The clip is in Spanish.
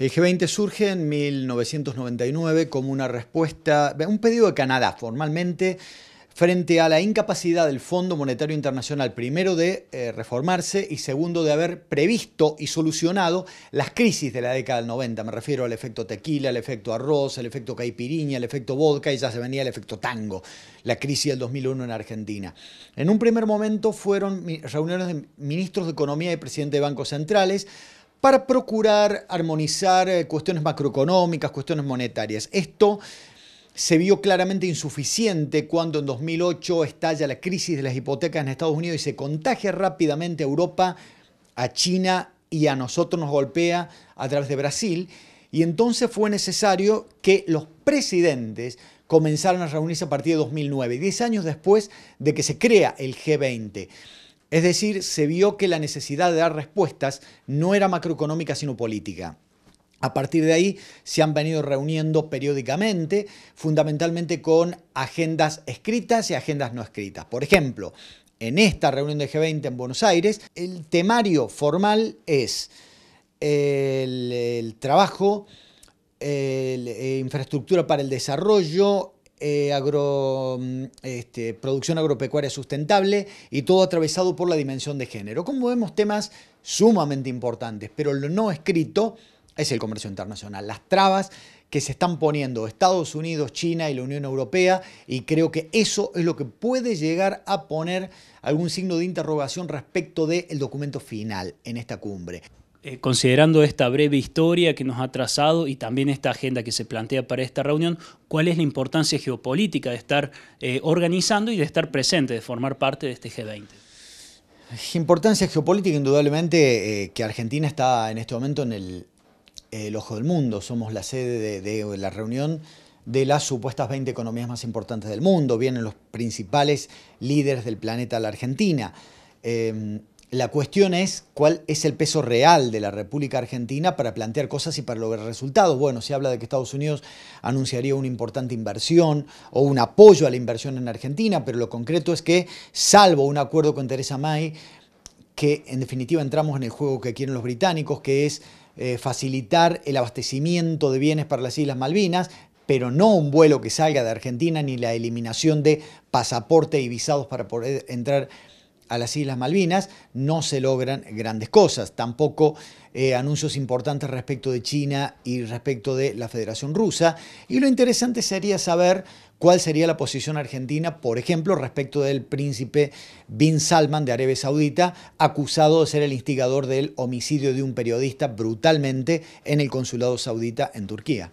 El G20 surge en 1999 como una respuesta, un pedido de Canadá formalmente frente a la incapacidad del Fondo Monetario Internacional, primero de eh, reformarse y segundo de haber previsto y solucionado las crisis de la década del 90. Me refiero al efecto tequila, al efecto arroz, al efecto caipiriña, al efecto vodka y ya se venía el efecto tango, la crisis del 2001 en Argentina. En un primer momento fueron reuniones de ministros de Economía y presidente de bancos centrales, para procurar armonizar eh, cuestiones macroeconómicas, cuestiones monetarias. Esto se vio claramente insuficiente cuando en 2008 estalla la crisis de las hipotecas en Estados Unidos y se contagia rápidamente a Europa, a China y a nosotros nos golpea a través de Brasil. Y entonces fue necesario que los presidentes comenzaran a reunirse a partir de 2009, 10 años después de que se crea el G20. Es decir, se vio que la necesidad de dar respuestas no era macroeconómica sino política. A partir de ahí se han venido reuniendo periódicamente, fundamentalmente con agendas escritas y agendas no escritas. Por ejemplo, en esta reunión de G20 en Buenos Aires, el temario formal es el, trabajo, eh, infraestructura para el desarrollo, eh, agro, mm, este, producción agropecuaria sustentable y todo atravesado por la dimensión de género. Como vemos, temas sumamente importantes, pero lo no escrito es el comercio internacional, las trabas que se están poniendo Estados Unidos, China y la Unión Europea y creo que eso es lo que puede llegar a poner algún signo de interrogación respecto del documento final en esta cumbre. Eh, considerando esta breve historia que nos ha trazado y también esta agenda que se plantea para esta reunión, cuál es la importancia geopolítica de estar eh, organizando y de estar presente, de formar parte de este G20. Importancia geopolítica, indudablemente, eh, que Argentina está en este momento en el, ojo del mundo. Somos la sede de, la reunión de las supuestas 20 economías más importantes del mundo. Vienen los principales líderes del planeta a la Argentina. La cuestión es cuál es el peso real de la República Argentina para plantear cosas y para lograr resultados. Bueno, se habla de que Estados Unidos anunciaría una importante inversión o un apoyo a la inversión en Argentina, pero lo concreto es que, salvo un acuerdo con Teresa May, que en definitiva entramos en el juego que quieren los británicos, que es eh, facilitar el abastecimiento de bienes para las Islas Malvinas, pero no un vuelo que salga de Argentina ni la eliminación de pasaporte y visados para poder entrar a las Islas Malvinas, no se logran grandes cosas. Tampoco eh, anuncios importantes respecto de China y respecto de la Federación Rusa. Y lo interesante sería saber cuál sería la posición argentina, por ejemplo, respecto del príncipe Bin Salman de Arabia Saudita, acusado de ser el instigador del homicidio de un periodista brutalmente en el consulado saudita en Turquía.